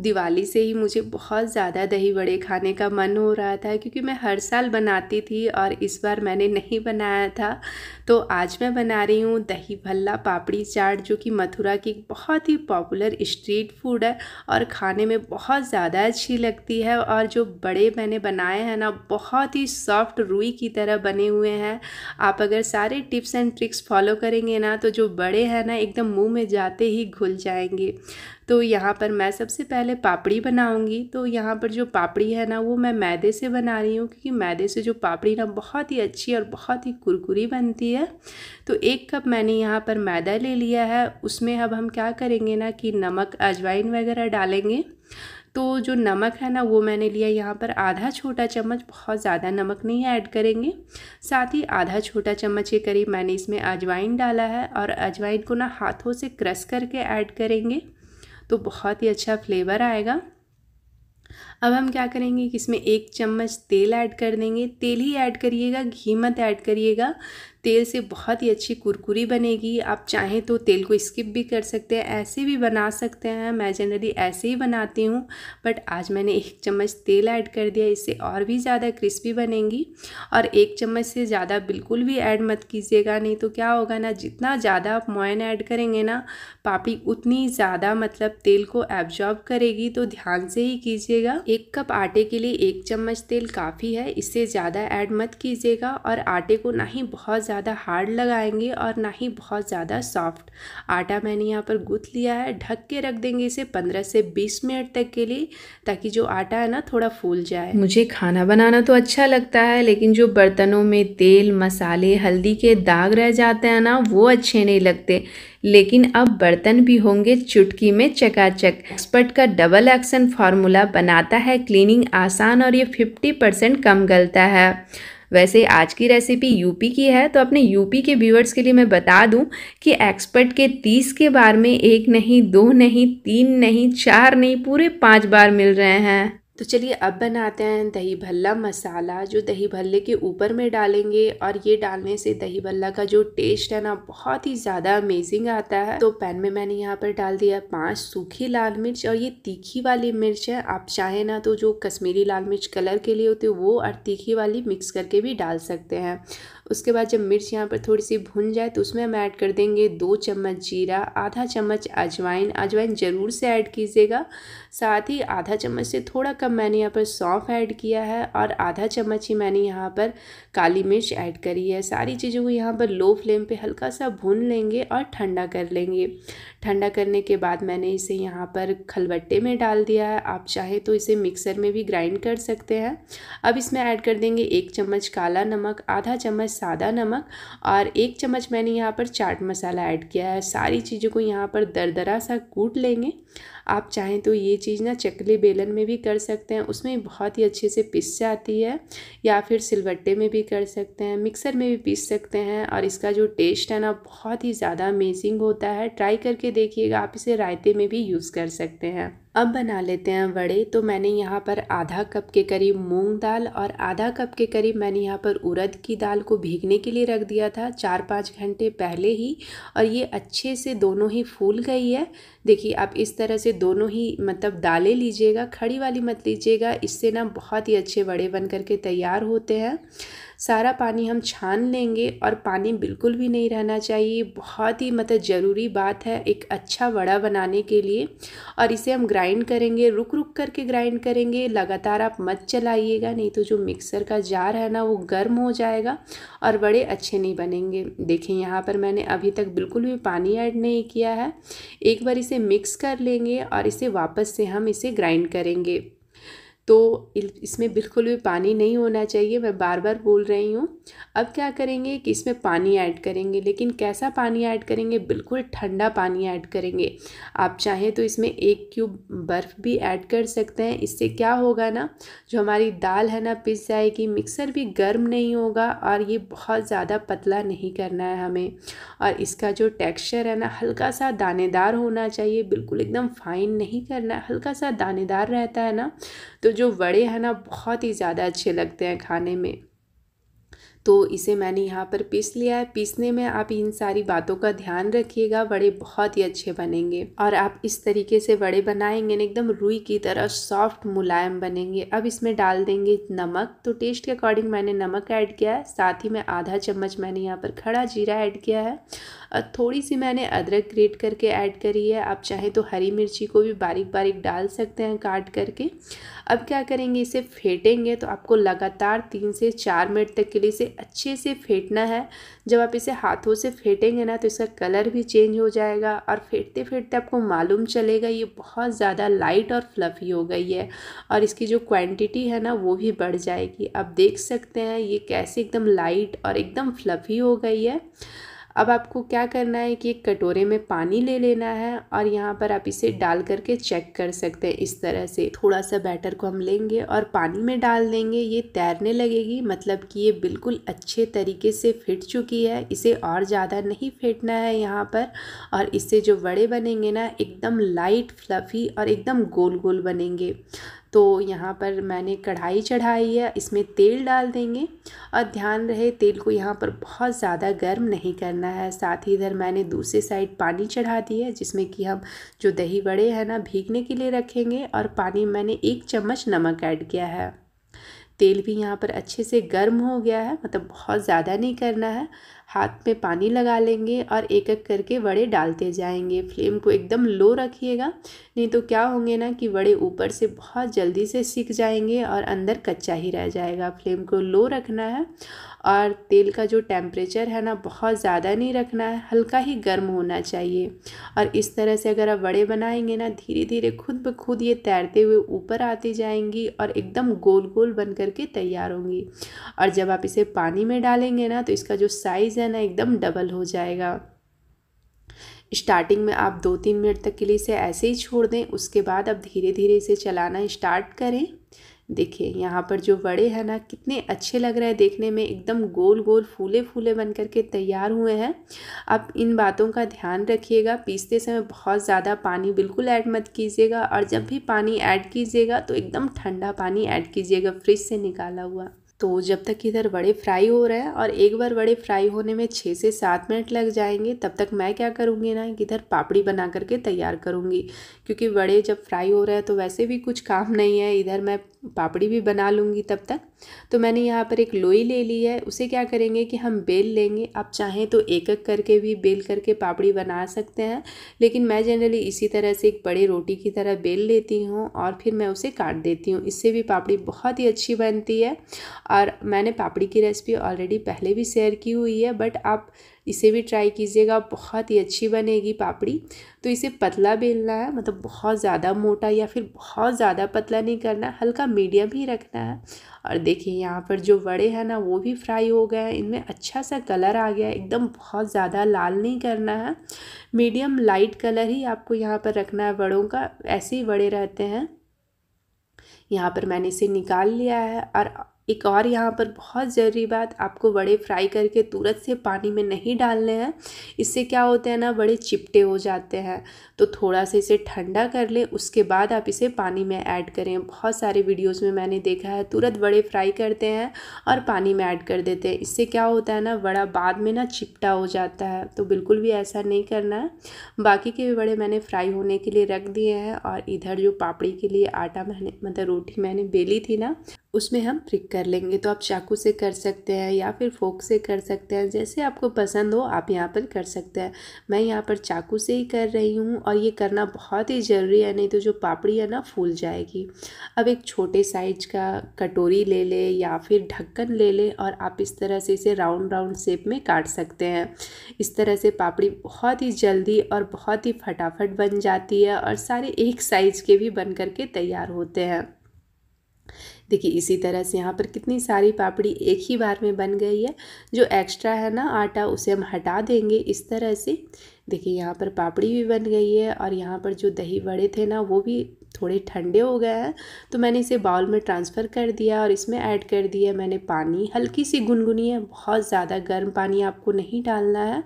दिवाली से ही मुझे बहुत ज़्यादा दही बड़े खाने का मन हो रहा था क्योंकि मैं हर साल बनाती थी और इस बार मैंने नहीं बनाया था तो आज मैं बना रही हूँ दही भल्ला पापड़ी चाट जो कि मथुरा की बहुत ही पॉपुलर स्ट्रीट फूड है और खाने में बहुत ज़्यादा अच्छी लगती है और जो बड़े मैंने बनाए हैं ना बहुत ही सॉफ्ट रुई की तरह बने हुए हैं आप अगर सारे टिप्स एंड ट्रिक्स फॉलो करेंगे ना तो जो बड़े हैं ना एकदम मुँह में जाते ही घुल जाएंगे तो यहाँ पर मैं सबसे पहले पापड़ी बनाऊँगी तो यहाँ पर जो पापड़ी है ना वो मैं मैदे से बना रही हूँ क्योंकि मैदे से जो पापड़ी ना बहुत ही अच्छी और बहुत ही कुरकुरी बनती है तो एक कप मैंने यहाँ पर मैदा ले लिया है उसमें अब हम क्या करेंगे ना कि नमक अजवाइन वगैरह डालेंगे तो जो नमक है ना वो मैंने लिया यहाँ पर आधा छोटा चम्मच बहुत ज़्यादा नमक नहीं ऐड करेंगे साथ ही आधा छोटा चम्मच के करीब मैंने इसमें अजवाइन डाला है और अजवाइन को ना हाथों से क्रश करके ऐड करेंगे तो बहुत ही अच्छा फ्लेवर आएगा अब हम क्या करेंगे कि इसमें एक चम्मच तेल ऐड कर देंगे तेल ही ऐड करिएगा घी मत ऐड करिएगा तेल से बहुत ही अच्छी कुरकुरी बनेगी आप चाहें तो तेल को स्किप भी कर सकते हैं ऐसे भी बना सकते हैं मैं जनरली ऐसे ही बनाती हूँ बट आज मैंने एक चम्मच तेल ऐड कर दिया इससे और भी ज़्यादा क्रिस्पी बनेगी और एक चम्मच से ज़्यादा बिल्कुल भी ऐड मत कीजिएगा नहीं तो क्या होगा ना जितना ज़्यादा आप मोयन ऐड करेंगे ना पापी उतनी ज़्यादा मतलब तेल को एब्जॉर्ब करेगी तो ध्यान से ही कीजिएगा एक कप आटे के लिए एक चम्मच तेल काफ़ी है इससे ज़्यादा ऐड मत कीजिएगा और आटे को ना ही बहुत ज़्यादा हार्ड लगाएंगे और ना ही बहुत ज़्यादा सॉफ्ट आटा मैंने यहाँ पर गूँथ लिया है ढक के रख देंगे इसे पंद्रह से बीस मिनट तक के लिए ताकि जो आटा है ना थोड़ा फूल जाए मुझे खाना बनाना तो अच्छा लगता है लेकिन जो बर्तनों में तेल मसाले हल्दी के दाग रह जाते हैं ना वो अच्छे नहीं लगते लेकिन अब बर्तन भी होंगे चुटकी में चकाचक एक्सपर्ट का डबल एक्शन फार्मूला बनाता है क्लीनिंग आसान और ये 50 परसेंट कम गलता है वैसे आज की रेसिपी यूपी की है तो अपने यूपी के व्यूअर्स के लिए मैं बता दूं कि एक्सपर्ट के तीस के बार में एक नहीं दो नहीं तीन नहीं चार नहीं पूरे पाँच बार मिल रहे हैं तो चलिए अब बनाते हैं दही भल्ला मसाला जो दही भल्ले के ऊपर में डालेंगे और ये डालने से दही भल्ला का जो टेस्ट है ना बहुत ही ज़्यादा अमेजिंग आता है तो पैन में मैंने यहाँ पर डाल दिया पांच सूखी लाल मिर्च और ये तीखी वाली मिर्च है आप चाहे ना तो जो कश्मीरी लाल मिर्च कलर के लिए होते वो और तीखी वाली मिक्स करके भी डाल सकते हैं उसके बाद जब मिर्च यहाँ पर थोड़ी सी भुन जाए तो उसमें हम ऐड कर देंगे दो चम्मच जीरा आधा चम्मच अजवाइन अजवाइन ज़रूर से ऐड कीजिएगा साथ ही आधा चम्मच से थोड़ा कम मैंने यहाँ पर सौंफ ऐड किया है और आधा चम्मच ही मैंने यहाँ पर काली मिर्च ऐड करी है सारी चीज़ों को यहाँ पर लो फ्लेम पर हल्का सा भून लेंगे और ठंडा कर लेंगे ठंडा करने के बाद मैंने इसे यहाँ पर खलबट्टे में डाल दिया है आप चाहे तो इसे मिक्सर में भी ग्राइंड कर सकते हैं अब इसमें ऐड कर देंगे एक चम्मच काला नमक आधा चम्मच सादा नमक और एक चम्मच मैंने यहाँ पर चाट मसाला ऐड किया है सारी चीज़ों को यहाँ पर दरदरा सा कूट लेंगे आप चाहें तो ये चीज़ ना चकली बेलन में भी कर सकते हैं उसमें बहुत ही अच्छे से पिस जाती है या फिर सिलवट्टे में भी कर सकते हैं मिक्सर में भी पीस सकते हैं और इसका जो टेस्ट है ना बहुत ही ज़्यादा अमेजिंग होता है ट्राई करके देखिएगा आप इसे रायते में भी यूज़ कर सकते हैं अब बना लेते हैं वड़े तो मैंने यहाँ पर आधा कप के करीब मूंग दाल और आधा कप के करीब मैंने यहाँ पर उड़द की दाल को भीगने के लिए रख दिया था चार पाँच घंटे पहले ही और ये अच्छे से दोनों ही फूल गई है देखिए आप इस तरह से दोनों ही मतलब दालें लीजिएगा खड़ी वाली मत लीजिएगा इससे ना बहुत ही अच्छे वड़े बन करके तैयार होते हैं सारा पानी हम छान लेंगे और पानी बिल्कुल भी नहीं रहना चाहिए बहुत ही मतलब ज़रूरी बात है एक अच्छा वड़ा बनाने के लिए और इसे हम ग्राइंड करेंगे रुक रुक करके ग्राइंड करेंगे लगातार आप मत चलाइएगा नहीं तो जो मिक्सर का जार है ना वो गर्म हो जाएगा और बड़े अच्छे नहीं बनेंगे देखें यहाँ पर मैंने अभी तक बिल्कुल भी पानी ऐड नहीं किया है एक बार इसे मिक्स कर लेंगे और इसे वापस से हम इसे ग्राइंड करेंगे तो इसमें बिल्कुल भी पानी नहीं होना चाहिए मैं बार बार बोल रही हूँ अब क्या करेंगे कि इसमें पानी ऐड करेंगे लेकिन कैसा पानी ऐड करेंगे बिल्कुल ठंडा पानी ऐड करेंगे आप चाहें तो इसमें एक क्यूब बर्फ़ भी ऐड कर सकते हैं इससे क्या होगा ना जो हमारी दाल है ना पिस जाएगी मिक्सर भी गर्म नहीं होगा और ये बहुत ज़्यादा पतला नहीं करना है हमें और इसका जो टेक्स्चर है ना हल्का सा दानेदार होना चाहिए बिल्कुल एकदम फाइन नहीं करना हल्का सा दानेदार रहता है ना तो जो वड़े हैं ना बहुत ही ज़्यादा अच्छे लगते हैं खाने में तो इसे मैंने यहाँ पर पीस लिया है पीसने में आप इन सारी बातों का ध्यान रखिएगा बड़े बहुत ही अच्छे बनेंगे और आप इस तरीके से बड़े बनाएंगे ना एकदम रुई की तरह सॉफ्ट मुलायम बनेंगे अब इसमें डाल देंगे नमक तो टेस्ट के अकॉर्डिंग मैंने नमक ऐड किया है साथ ही में आधा चम्मच मैंने यहाँ पर खड़ा जीरा ऐड किया है और थोड़ी सी मैंने अदरक ग्रेट करके ऐड करी है आप चाहें तो हरी मिर्ची को भी बारीक बारीक डाल सकते हैं काट करके अब क्या करेंगे इसे फेंटेंगे तो आपको लगातार तीन से चार मिनट तक के लिए इसे अच्छे से फेंटना है जब आप इसे हाथों से फेंटेंगे ना तो इसका कलर भी चेंज हो जाएगा और फेंटते फेंटते आपको मालूम चलेगा ये बहुत ज़्यादा लाइट और फ्लफ़ी हो गई है और इसकी जो क्वांटिटी है ना वो भी बढ़ जाएगी आप देख सकते हैं ये कैसे एकदम लाइट और एकदम फ्लफ़ी हो गई है अब आपको क्या करना है कि एक कटोरे में पानी ले लेना है और यहाँ पर आप इसे डाल करके चेक कर सकते हैं इस तरह से थोड़ा सा बैटर को हम लेंगे और पानी में डाल देंगे ये तैरने लगेगी मतलब कि ये बिल्कुल अच्छे तरीके से फिट चुकी है इसे और ज़्यादा नहीं फेंटना है यहाँ पर और इससे जो बड़े बनेंगे ना एकदम लाइट फ्लफ़ी और एकदम गोल गोल बनेंगे तो यहाँ पर मैंने कढ़ाई चढ़ाई है इसमें तेल डाल देंगे और ध्यान रहे तेल को यहाँ पर बहुत ज़्यादा गर्म नहीं करना है साथ ही इधर मैंने दूसरे साइड पानी चढ़ा दी है जिसमें कि हम जो दही बड़े हैं ना भीगने के लिए रखेंगे और पानी मैंने एक चम्मच नमक ऐड किया है तेल भी यहाँ पर अच्छे से गर्म हो गया है मतलब बहुत ज़्यादा नहीं करना है हाथ में पानी लगा लेंगे और एक एक करके वड़े डालते जाएंगे फ्लेम को एकदम लो रखिएगा नहीं तो क्या होंगे ना कि वड़े ऊपर से बहुत जल्दी से सीख जाएंगे और अंदर कच्चा ही रह जाएगा फ्लेम को लो रखना है और तेल का जो टेम्परेचर है ना बहुत ज़्यादा नहीं रखना है हल्का ही गर्म होना चाहिए और इस तरह से अगर आप वड़े बनाएंगे ना धीरे धीरे खुद ब खुद ये तैरते हुए ऊपर आती जाएंगी और एकदम गोल गोल बन करके तैयार होंगी और जब आप इसे पानी में डालेंगे ना तो इसका जो साइज़ है ना एकदम डबल हो जाएगा स्टार्टिंग में आप दो तीन मिनट तक के लिए इसे ऐसे ही छोड़ दें उसके बाद आप धीरे धीरे इसे चलाना स्टार्ट करें देखिए यहाँ पर जो बड़े हैं ना कितने अच्छे लग रहे हैं देखने में एकदम गोल गोल फूले फूले बन करके तैयार हुए हैं आप इन बातों का ध्यान रखिएगा पीसते समय बहुत ज़्यादा पानी बिल्कुल ऐड मत कीजिएगा और जब भी पानी ऐड कीजिएगा तो एकदम ठंडा पानी ऐड कीजिएगा फ्रिज से निकाला हुआ तो जब तक इधर बड़े फ्राई हो रहा है और एक बार बड़े फ्राई होने में छः से सात मिनट लग जाएंगे तब तक मैं क्या करूँगी ना कि इधर पापड़ी बना करके तैयार करूँगी क्योंकि बड़े जब फ्राई हो रहा है तो वैसे भी कुछ काम नहीं है इधर मैं पापड़ी भी बना लूँगी तब तक तो मैंने यहाँ पर एक लोई ले ली है उसे क्या करेंगे कि हम बेल लेंगे आप चाहें तो एक एक करके भी बेल करके पापड़ी बना सकते हैं लेकिन मैं जनरली इसी तरह से एक बड़े रोटी की तरह बेल लेती हूँ और फिर मैं उसे काट देती हूँ इससे भी पापड़ी बहुत ही अच्छी बनती है और मैंने पापड़ी की रेसिपी ऑलरेडी पहले भी शेयर की हुई है बट आप इसे भी ट्राई कीजिएगा बहुत ही अच्छी बनेगी पापड़ी तो इसे पतला बेलना है मतलब बहुत ज़्यादा मोटा या फिर बहुत ज़्यादा पतला नहीं करना हल्का मीडियम ही रखना है और देखिए यहाँ पर जो बड़े हैं ना वो भी फ्राई हो गए हैं इनमें अच्छा सा कलर आ गया एकदम बहुत ज़्यादा लाल नहीं करना है मीडियम लाइट कलर ही आपको यहाँ पर रखना है बड़ों का ऐसे ही बड़े रहते हैं यहाँ पर मैंने इसे निकाल लिया है और एक और यहाँ पर बहुत ज़रूरी बात आपको बड़े फ्राई करके तुरंत से पानी में नहीं डालने हैं इससे क्या होता है ना बड़े चिपटे हो जाते हैं तो थोड़ा सा इसे ठंडा कर लें उसके बाद आप इसे पानी में ऐड करें बहुत सारे वीडियोस में मैंने देखा है तुरंत बड़े फ्राई करते हैं और पानी में ऐड कर देते हैं इससे क्या होता है ना बड़ा बाद में ना चिपटा हो जाता है तो बिल्कुल भी ऐसा नहीं करना है बाकी के भी बड़े मैंने फ्राई होने के लिए रख दिए हैं और इधर जो पापड़ी के लिए आटा मैंने मतलब रोटी मैंने बेली थी ना उसमें हम प्रिक कर लेंगे तो आप चाकू से कर सकते हैं या फिर फोक से कर सकते हैं जैसे आपको पसंद हो आप यहाँ पर कर सकते हैं मैं यहाँ पर चाकू से ही कर रही हूँ और ये करना बहुत ही ज़रूरी है नहीं तो जो पापड़ी है ना फूल जाएगी अब एक छोटे साइज का कटोरी ले ले या फिर ढक्कन ले ले और आप इस तरह से इसे राउंड राउंड शेप में काट सकते हैं इस तरह से पापड़ी बहुत ही जल्दी और बहुत ही फटाफट बन जाती है और सारे एक साइज़ के भी बन करके तैयार होते हैं देखिए इसी तरह से यहाँ पर कितनी सारी पापड़ी एक ही बार में बन गई है जो एक्स्ट्रा है ना आटा उसे हम हटा देंगे इस तरह से देखिए यहाँ पर पापड़ी भी बन गई है और यहाँ पर जो दही बड़े थे ना वो भी थोड़े ठंडे हो गए हैं तो मैंने इसे बाउल में ट्रांसफ़र कर दिया और इसमें ऐड कर दिया मैंने पानी हल्की सी गुनगुनी है बहुत ज़्यादा गर्म पानी आपको नहीं डालना है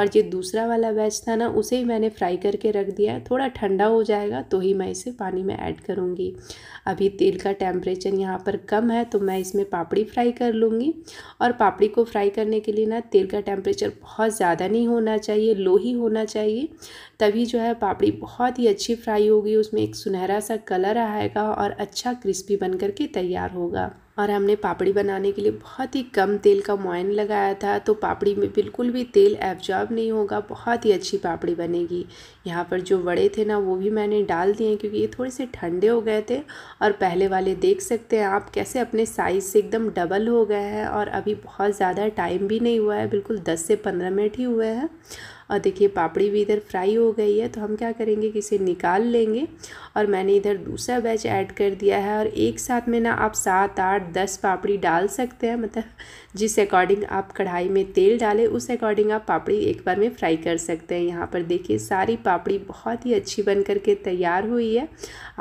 और ये दूसरा वाला वेज था ना उसे ही मैंने फ्राई करके रख दिया है थोड़ा ठंडा हो जाएगा तो ही मैं इसे पानी में ऐड करूँगी अभी तेल का टेम्परेचर यहाँ पर कम है तो मैं इसमें पापड़ी फ्राई कर लूँगी और पापड़ी को फ्राई करने के लिए ना तेल का टेम्परेचर बहुत ज़्यादा नहीं होना चाहिए लो ही होना चाहिए तभी जो है पापड़ी बहुत ही अच्छी फ्राई होगी उसमें एक सुनह सुनहरा सा कलर आएगा और अच्छा क्रिस्पी बन कर के तैयार होगा और हमने पापड़ी बनाने के लिए बहुत ही कम तेल का मोइन लगाया था तो पापड़ी में बिल्कुल भी तेल एब्जॉर्ब नहीं होगा बहुत ही अच्छी पापड़ी बनेगी यहाँ पर जो वड़े थे ना वो भी मैंने डाल दिए क्योंकि ये थोड़े से ठंडे हो गए थे और पहले वाले देख सकते हैं आप कैसे अपने साइज़ से एकदम डबल हो गए हैं और अभी बहुत ज़्यादा टाइम भी नहीं हुआ है बिल्कुल दस से पंद्रह मिनट ही हुए हैं और देखिए पापड़ी भी इधर फ्राई हो गई है तो हम क्या करेंगे कि इसे निकाल लेंगे और मैंने इधर दूसरा बैच ऐड कर दिया है और एक साथ में ना आप सात आठ दस पापड़ी डाल सकते हैं मतलब जिस अकॉर्डिंग आप कढ़ाई में तेल डालें उस अकॉर्डिंग आप पापड़ी एक बार में फ्राई कर सकते हैं यहाँ पर देखिए सारी पापड़ी बहुत ही अच्छी बन करके तैयार हुई है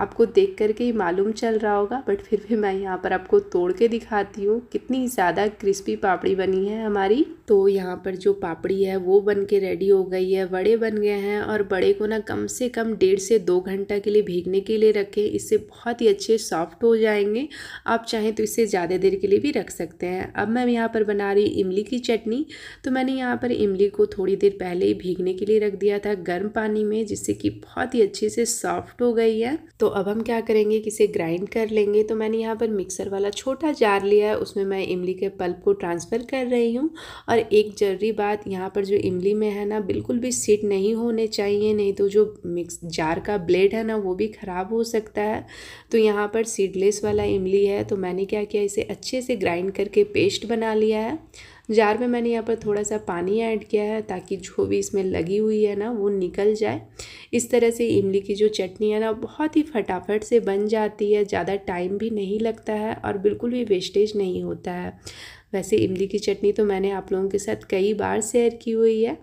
आपको देख करके ही मालूम चल रहा होगा बट फिर भी मैं यहाँ पर आपको तोड़ के दिखाती हूँ कितनी ज़्यादा क्रिस्पी पापड़ी बनी है हमारी तो यहाँ पर जो पापड़ी है वो बन के रेडी हो हो गई है बड़े बन गए हैं और बड़े को ना कम से कम डेढ़ से दो घंटा के लिए भीगने के लिए रखें इससे बहुत ही अच्छे सॉफ्ट हो जाएंगे आप चाहें तो इसे ज़्यादा देर के लिए भी रख सकते हैं अब मैं यहाँ पर बना रही इमली की चटनी तो मैंने यहाँ पर इमली को थोड़ी देर पहले ही भीगने के लिए रख दिया था गर्म पानी में जिससे कि बहुत ही अच्छे से सॉफ्ट हो गई है तो अब हम क्या करेंगे कि इसे ग्राइंड कर लेंगे तो मैंने यहाँ पर मिक्सर वाला छोटा जार लिया है उसमें मैं इमली के पल्प को ट्रांसफ़र कर रही हूँ और एक जरूरी बात यहाँ पर जो इमली में है ना बिल्कुल भी सीट नहीं होने चाहिए नहीं तो जो मिक्स जार का ब्लेड है ना वो भी ख़राब हो सकता है तो यहाँ पर सीडलेस वाला इमली है तो मैंने क्या किया इसे अच्छे से ग्राइंड करके पेस्ट बना लिया है जार में मैंने यहाँ पर थोड़ा सा पानी ऐड किया है ताकि जो भी इसमें लगी हुई है ना वो निकल जाए इस तरह से इमली की जो चटनी है ना बहुत ही फटाफट से बन जाती है ज़्यादा टाइम भी नहीं लगता है और बिल्कुल भी वेस्टेज नहीं होता है वैसे इमली की चटनी तो मैंने आप लोगों के साथ कई बार शेयर की हुई है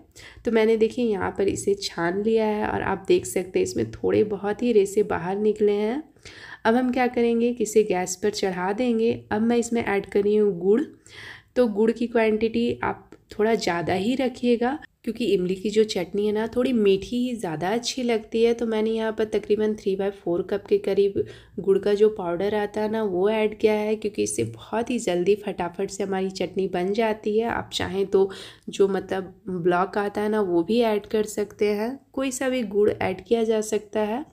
तो मैंने देखिए यहाँ पर इसे छान लिया है और आप देख सकते हैं इसमें थोड़े बहुत ही रेसे बाहर निकले हैं अब हम क्या करेंगे कि इसे गैस पर चढ़ा देंगे अब मैं इसमें ऐड कर रही हूँ गुड़ तो गुड़ की क्वांटिटी आप थोड़ा ज़्यादा ही रखिएगा क्योंकि इमली की जो चटनी है ना थोड़ी मीठी ही ज़्यादा अच्छी लगती है तो मैंने यहाँ पर तकरीबन थ्री बाई फोर कप के करीब गुड़ का जो पाउडर आता है ना वो ऐड किया है क्योंकि इससे बहुत ही जल्दी फटाफट से हमारी चटनी बन जाती है आप चाहें तो जो मतलब ब्लॉक आता है ना वो भी ऐड कर सकते हैं कोई सा भी गुड़ ऐड किया जा सकता है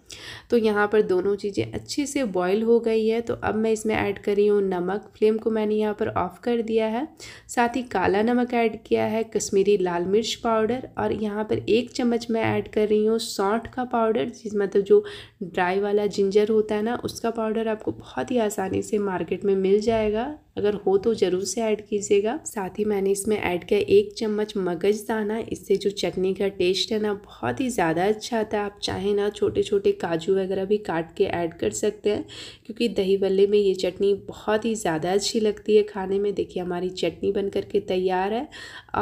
तो यहाँ पर दोनों चीज़ें अच्छे से बॉयल हो गई है तो अब मैं इसमें ऐड कर रही हूँ नमक फ्लेम को मैंने यहाँ पर ऑफ़ कर दिया है साथ ही काला नमक ऐड किया है कश्मीरी लाल मिर्च पाउडर पाउडर और यहाँ पर एक चम्मच मैं ऐड कर रही हूँ सौंठ का पाउडर जिस मतलब जो ड्राई वाला जिंजर होता है ना उसका पाउडर आपको बहुत ही आसानी से मार्केट में मिल जाएगा अगर हो तो ज़रूर से ऐड कीजिएगा साथ ही मैंने इसमें ऐड किया एक चम्मच मगज दाना इससे जो चटनी का टेस्ट है ना बहुत ही ज़्यादा अच्छा आता है आप चाहें ना छोटे छोटे काजू वगैरह भी काट के ऐड कर सकते हैं क्योंकि दही बल्ले में ये चटनी बहुत ही ज़्यादा अच्छी लगती है खाने में देखिए हमारी चटनी बन करके तैयार है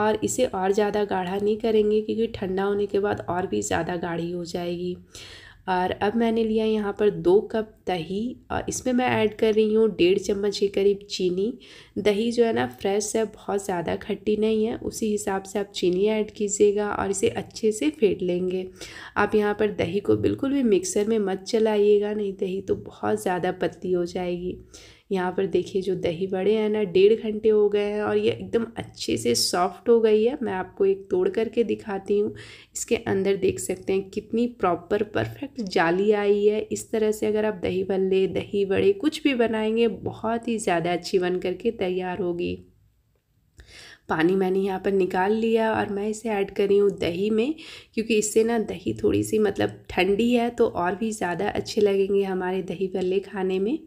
और इसे और ज़्यादा गाढ़ा नहीं करेंगे क्योंकि ठंडा होने के बाद और भी ज़्यादा गाढ़ी हो जाएगी और अब मैंने लिया यहाँ पर दो कप दही और इसमें मैं ऐड कर रही हूँ डेढ़ चम्मच के करीब चीनी दही जो है ना फ्रेश है बहुत ज़्यादा खट्टी नहीं है उसी हिसाब से आप चीनी ऐड कीजिएगा और इसे अच्छे से फेंट लेंगे आप यहाँ पर दही को बिल्कुल भी मिक्सर में मत चलाइएगा नहीं दही तो बहुत ज़्यादा पतली हो जाएगी यहाँ पर देखिए जो दही बड़े हैं ना डेढ़ घंटे हो गए हैं और ये एकदम अच्छे से सॉफ्ट हो गई है मैं आपको एक तोड़ करके दिखाती हूँ इसके अंदर देख सकते हैं कितनी प्रॉपर परफेक्ट जाली आई है इस तरह से अगर आप दही भल्ले दही बड़े कुछ भी बनाएंगे बहुत ही ज़्यादा अच्छी बन करके तैयार होगी पानी मैंने यहाँ पर निकाल लिया और मैं इसे ऐड कर रही हूँ दही में क्योंकि इससे ना दही थोड़ी सी मतलब ठंडी है तो और भी ज़्यादा अच्छे लगेंगे हमारे दही भल्ले खाने में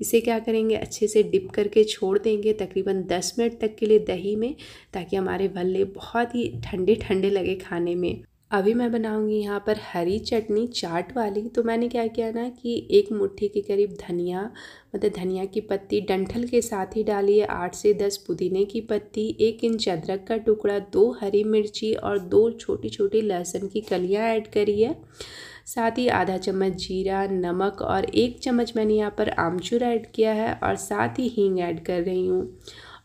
इसे क्या करेंगे अच्छे से डिप करके छोड़ देंगे तकरीबन दस मिनट तक के लिए दही में ताकि हमारे भल्ले बहुत ही ठंडे ठंडे लगे खाने में अभी मैं बनाऊंगी यहाँ पर हरी चटनी चाट वाली तो मैंने क्या किया ना कि एक मुट्ठी के करीब धनिया मतलब धनिया की पत्ती डंठल के साथ ही डाली है आठ से दस पुदीने की पत्ती एक इंच अदरक का टुकड़ा दो हरी मिर्ची और दो छोटी छोटी लहसुन की कलियाँ ऐड करी है साथ ही आधा चम्मच जीरा नमक और एक चम्मच मैंने यहाँ पर आमचूर ऐड किया है और साथ ही हींग ऐड कर रही हूँ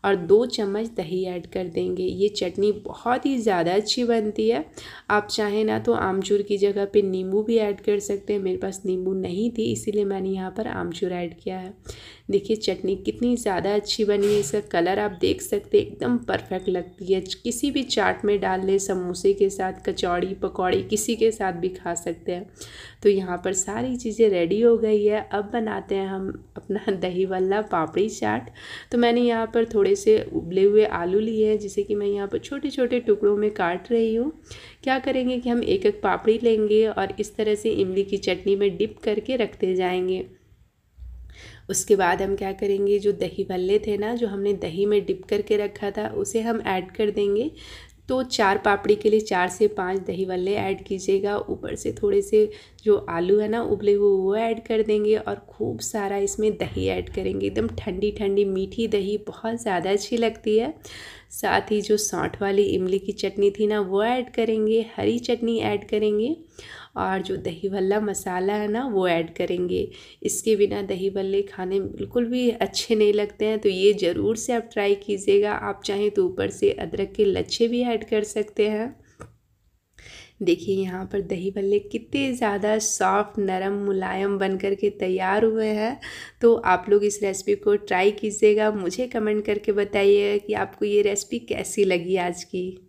और दो चम्मच दही ऐड कर देंगे ये चटनी बहुत ही ज़्यादा अच्छी बनती है आप चाहें ना तो आमचूर की जगह पे नींबू भी ऐड कर सकते हैं मेरे पास नींबू नहीं थी इसीलिए मैंने यहाँ पर आमचूर ऐड किया है देखिए चटनी कितनी ज़्यादा अच्छी बनी है इसका कलर आप देख सकते हैं एकदम परफेक्ट लगती है किसी भी चाट में डाल ले समोसे के साथ कचौड़ी पकौड़ी किसी के साथ भी खा सकते हैं तो यहाँ पर सारी चीज़ें रेडी हो गई है अब बनाते हैं हम अपना दही वाला पापड़ी चाट तो मैंने यहाँ पर थोड़े से उबले हुए आलू लिए हैं जिसे कि मैं यहाँ पर छोटे छोटे टुकड़ों में काट रही हूँ क्या करेंगे कि हम एक एक पापड़ी लेंगे और इस तरह से इमली की चटनी में डिप करके रखते जाएंगे उसके बाद हम क्या करेंगे जो दही भल्ले थे ना जो हमने दही में डिप करके रखा था उसे हम ऐड कर देंगे तो चार पापड़ी के लिए चार से पाँच दही वल्ले ऐड कीजिएगा ऊपर से थोड़े से जो आलू है ना उबले हुए वो ऐड कर देंगे और खूब सारा इसमें दही ऐड करेंगे एकदम ठंडी ठंडी मीठी दही बहुत ज़्यादा अच्छी लगती है साथ ही जो सौंठ वाली इमली की चटनी थी ना वो ऐड करेंगे हरी चटनी ऐड करेंगे और जो दही भल्ला मसाला है ना वो ऐड करेंगे इसके बिना दही भल्ले खाने बिल्कुल भी अच्छे नहीं लगते हैं तो ये ज़रूर से आप ट्राई कीजिएगा आप चाहें तो ऊपर से अदरक के लच्छे भी ऐड कर सकते हैं देखिए यहाँ पर दही भल्ले कितने ज़्यादा सॉफ्ट नरम मुलायम बन कर के तैयार हुए हैं तो आप लोग इस रेसिपी को ट्राई कीजिएगा मुझे कमेंट करके बताइए कि आपको ये रेसिपी कैसी लगी आज की